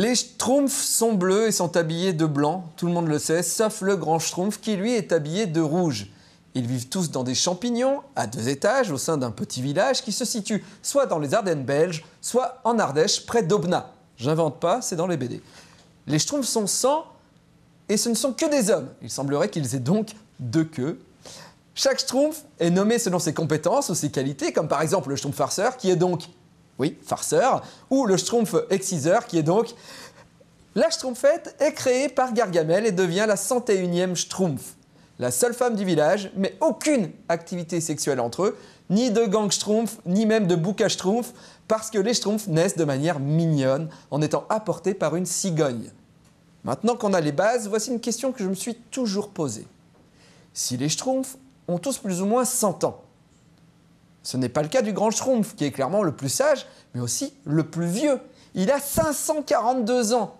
Les schtroumpfs sont bleus et sont habillés de blanc, tout le monde le sait, sauf le grand schtroumpf qui lui est habillé de rouge. Ils vivent tous dans des champignons, à deux étages, au sein d'un petit village qui se situe soit dans les Ardennes belges, soit en Ardèche, près d'Aubenas. J'invente pas, c'est dans les BD. Les schtroumpfs sont sans et ce ne sont que des hommes. Il semblerait qu'ils aient donc deux queues. Chaque schtroumpf est nommé selon ses compétences ou ses qualités, comme par exemple le schtroumpf farceur, qui est donc oui, farceur, ou le Schtroumpf exciseur, qui est donc la Schtroumpfette est créée par Gargamel et devient la 101e Schtroumpf. La seule femme du village, mais aucune activité sexuelle entre eux, ni de gang Schtroumpf, ni même de bouca Schtroumpf, parce que les Schtroumpfs naissent de manière mignonne en étant apportés par une cigogne. Maintenant qu'on a les bases, voici une question que je me suis toujours posée. Si les Schtroumpfs ont tous plus ou moins 100 ans, ce n'est pas le cas du grand schrumpf, qui est clairement le plus sage, mais aussi le plus vieux. Il a 542 ans.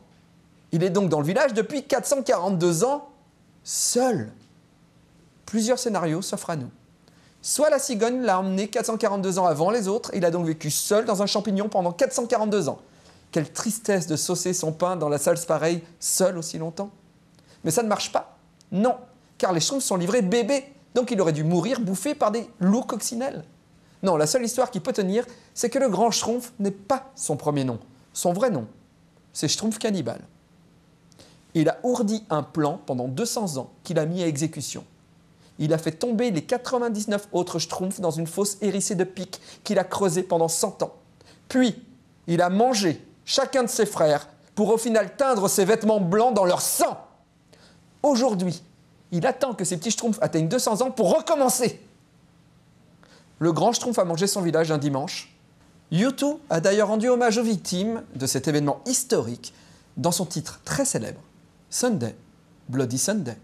Il est donc dans le village depuis 442 ans, seul. Plusieurs scénarios s'offrent à nous. Soit la cigogne l'a emmené 442 ans avant les autres, et il a donc vécu seul dans un champignon pendant 442 ans. Quelle tristesse de saucer son pain dans la salle pareille, seul aussi longtemps. Mais ça ne marche pas. Non, car les schrumpfs sont livrés bébés, donc il aurait dû mourir bouffé par des loups coccinelles. Non, la seule histoire qui peut tenir, c'est que le grand Schtroumpf n'est pas son premier nom. Son vrai nom, c'est Schtroumpf cannibale. Il a ourdi un plan pendant 200 ans qu'il a mis à exécution. Il a fait tomber les 99 autres Schtroumpfs dans une fosse hérissée de pics qu'il a creusée pendant 100 ans. Puis, il a mangé chacun de ses frères pour au final teindre ses vêtements blancs dans leur sang. Aujourd'hui, il attend que ces petits Schtroumpfs atteignent 200 ans pour recommencer le grand schtroumpf a mangé son village un dimanche. YouTube a d'ailleurs rendu hommage aux victimes de cet événement historique dans son titre très célèbre, Sunday, Bloody Sunday.